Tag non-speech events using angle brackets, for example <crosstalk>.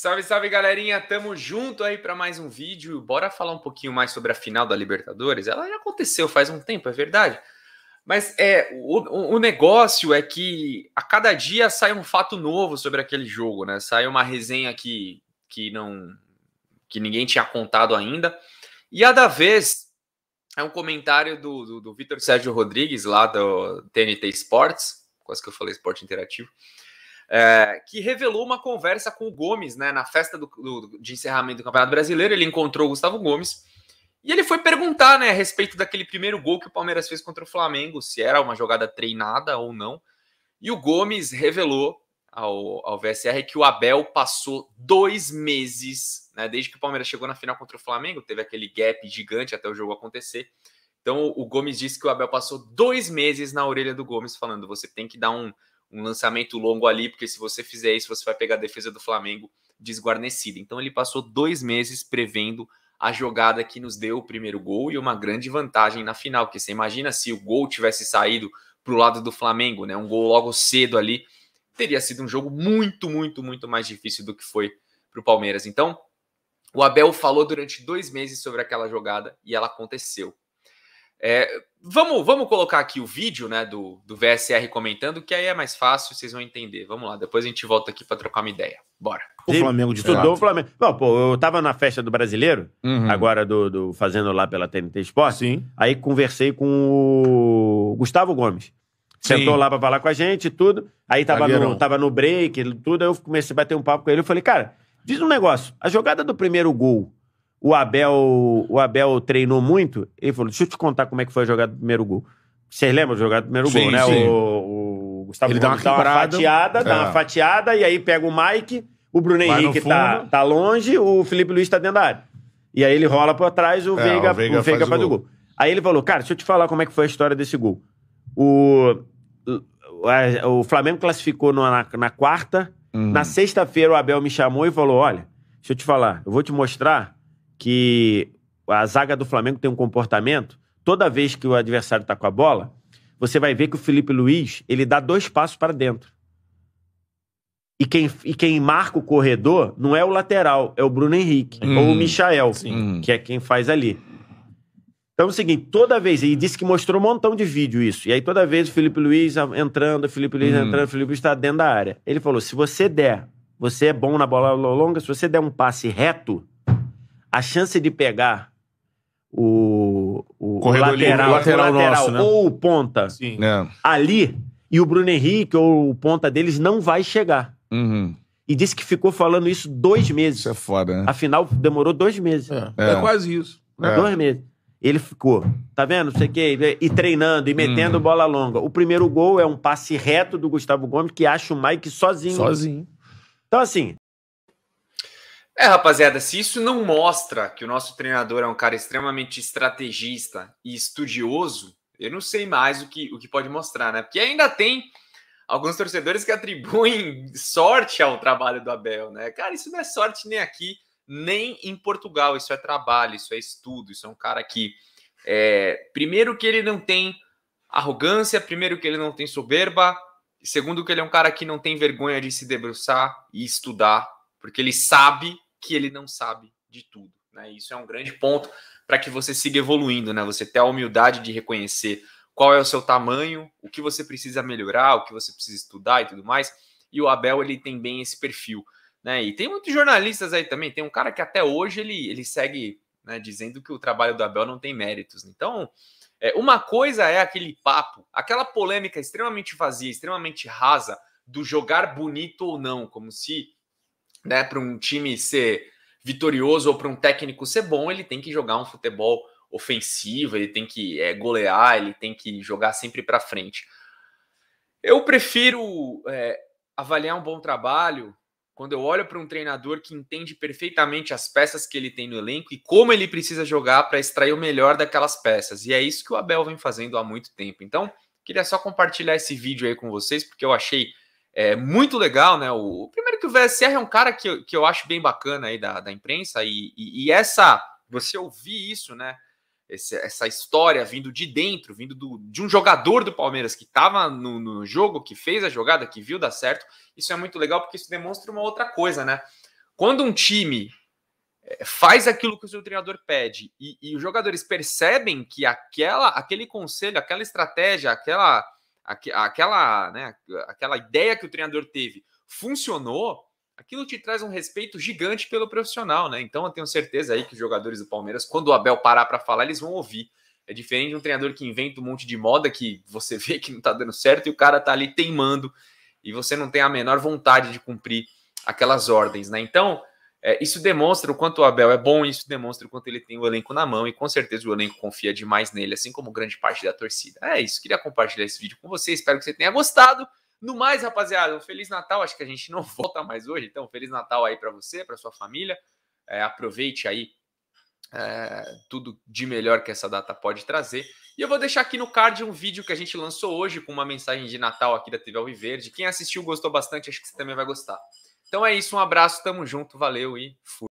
Salve, salve galerinha, tamo junto aí para mais um vídeo. Bora falar um pouquinho mais sobre a final da Libertadores. Ela já aconteceu faz um tempo, é verdade. Mas é o, o negócio é que a cada dia sai um fato novo sobre aquele jogo, né? Sai uma resenha que, que não que ninguém tinha contado ainda. E a da vez é um comentário do, do, do Vitor Sérgio Rodrigues, lá do TNT Sports, quase que eu falei esporte interativo é, que revelou uma conversa com o Gomes, né? Na festa do, do, de encerramento do Campeonato Brasileiro, ele encontrou o Gustavo Gomes e ele foi perguntar, né, a respeito daquele primeiro gol que o Palmeiras fez contra o Flamengo, se era uma jogada treinada ou não. E o Gomes revelou ao, ao VSR que o Abel passou dois meses, né, desde que o Palmeiras chegou na final contra o Flamengo, teve aquele gap gigante até o jogo acontecer. Então o Gomes disse que o Abel passou dois meses na orelha do Gomes, falando: você tem que dar um, um lançamento longo ali, porque se você fizer isso, você vai pegar a defesa do Flamengo desguarnecida. Então ele passou dois meses prevendo a jogada que nos deu o primeiro gol e uma grande vantagem na final, porque você imagina se o gol tivesse saído para o lado do Flamengo, né? Um gol logo cedo ali, teria sido um jogo muito, muito, muito mais difícil do que foi para o Palmeiras. Então, o Abel falou durante dois meses sobre aquela jogada e ela aconteceu. É, vamos, vamos colocar aqui o vídeo né, do, do VSR comentando, que aí é mais fácil, vocês vão entender. Vamos lá, depois a gente volta aqui para trocar uma ideia. Bora. O Flamengo de Estudou fato. o Flamengo. Não, pô, eu tava na festa do brasileiro, uhum. agora do, do, fazendo lá pela TNT Sport. Sim. Aí conversei com o Gustavo Gomes. Sentou Sim. lá pra falar com a gente e tudo. Aí tava no, tava no break, tudo. Aí eu comecei a bater um papo com ele. Eu falei, cara, diz um negócio. A jogada do primeiro gol o Abel, o Abel treinou muito. Ele falou: deixa eu te contar como é que foi a jogada do primeiro gol. Vocês lembram da jogada do primeiro sim, gol, né? Sim. O, o Gustavo ele dá uma, dá uma fatiada, é. dá uma é. fatiada, e aí pega o Mike, o Bruno Vai Henrique tá, tá longe, o Felipe Luiz tá dentro da área. E aí ele rola pra trás, o é, Veiga, o Veiga, o Veiga faz, faz, o gol. gol. Aí ele falou: cara, deixa eu te falar como é que foi a história desse gol. O, o, Flamengo classificou na, na, quarta. Uhum. Na sexta-feira, o Abel me chamou e falou: olha, deixa eu te falar, eu vou te mostrar que a zaga do Flamengo tem um comportamento, toda vez que o adversário está com a bola, você vai ver que o Felipe Luiz, ele dá dois passos para dentro. E quem, e quem marca o corredor não é o lateral, é o Bruno Henrique hum, ou o Michael, sim. que hum. é quem faz ali. Então é o seguinte, toda vez, e disse que mostrou um montão de vídeo isso, e aí toda vez o Felipe Luiz entrando, o Felipe Luiz hum. entrando, o Felipe Luiz está dentro da área. Ele falou, se você der, você é bom na bola longa, se você der um passe reto, a chance de pegar o, o, lateral, lateral, o lateral nosso, né? ou o ponta Sim. É. ali e o Bruno Henrique ou o ponta deles não vai chegar. Uhum. E disse que ficou falando isso dois meses. Isso é foda, né? Afinal, demorou dois meses. É, é. é quase isso. Né? É. Dois meses. Ele ficou, tá vendo? Não sei o quê. E treinando, e metendo uhum. bola longa. O primeiro gol é um passe reto do Gustavo Gomes que acha o Mike sozinho. Sozinho. Então, assim, é, rapaziada, se isso não mostra que o nosso treinador é um cara extremamente estrategista e estudioso, eu não sei mais o que, o que pode mostrar, né? Porque ainda tem alguns torcedores que atribuem <laughs> sorte ao trabalho do Abel, né? Cara, isso não é sorte nem aqui, nem em Portugal. Isso é trabalho, isso é estudo, isso é um cara que, é, primeiro, que ele não tem arrogância, primeiro, que ele não tem soberba, segundo, que ele é um cara que não tem vergonha de se debruçar e estudar, porque ele sabe que ele não sabe de tudo. Né? Isso é um grande ponto para que você siga evoluindo, né? Você ter a humildade de reconhecer qual é o seu tamanho, o que você precisa melhorar, o que você precisa estudar e tudo mais. E o Abel ele tem bem esse perfil, né? E tem muitos jornalistas aí também. Tem um cara que até hoje ele, ele segue né, dizendo que o trabalho do Abel não tem méritos. Então, é, uma coisa é aquele papo, aquela polêmica extremamente vazia, extremamente rasa do jogar bonito ou não, como se né? Para um time ser vitorioso ou para um técnico ser bom, ele tem que jogar um futebol ofensivo, ele tem que é, golear, ele tem que jogar sempre para frente. Eu prefiro é, avaliar um bom trabalho quando eu olho para um treinador que entende perfeitamente as peças que ele tem no elenco e como ele precisa jogar para extrair o melhor daquelas peças. E é isso que o Abel vem fazendo há muito tempo. Então, queria só compartilhar esse vídeo aí com vocês, porque eu achei é, muito legal, né? O, primeiro que o VSR é um cara que, que eu acho bem bacana aí da, da imprensa, e, e, e essa. Você ouvir isso, né? Esse, essa história vindo de dentro, vindo do, de um jogador do Palmeiras que estava no, no, jogo, que fez a jogada, que viu dar certo, isso é muito legal porque isso demonstra uma outra coisa, né? Quando um time eh, faz aquilo que o seu treinador pede e, e os jogadores percebem que aquela, aquele conselho, aquela estratégia, aquela, aqu, aquela, né, aquela ideia que o treinador teve funcionou, aquilo te traz um respeito gigante pelo profissional, né? Então eu tenho certeza aí que os jogadores do Palmeiras, quando o Abel parar para falar, eles vão ouvir. É diferente de um treinador que inventa um monte de moda que você <laughs> vê que não tá dando certo e o cara tá ali teimando e você não tem a menor vontade de cumprir aquelas ordens, né? Então, é, isso demonstra o quanto o Abel é bom, isso demonstra o quanto ele tem o elenco na mão e com certeza o elenco confia demais nele, assim como grande parte da torcida. É isso, queria compartilhar esse vídeo com você, espero que você tenha gostado. No mais, rapaziada, um Feliz Natal. Acho que a gente não <laughs> volta mais hoje, então Feliz Natal aí para você, para sua família. É, aproveite aí é, tudo de melhor que essa data pode trazer. E eu vou deixar aqui no card um vídeo que a gente lançou hoje com uma mensagem de Natal aqui da TV Alviverde. Quem assistiu gostou bastante, acho que você também vai gostar. Então é isso, um abraço, tamo junto, valeu e fui.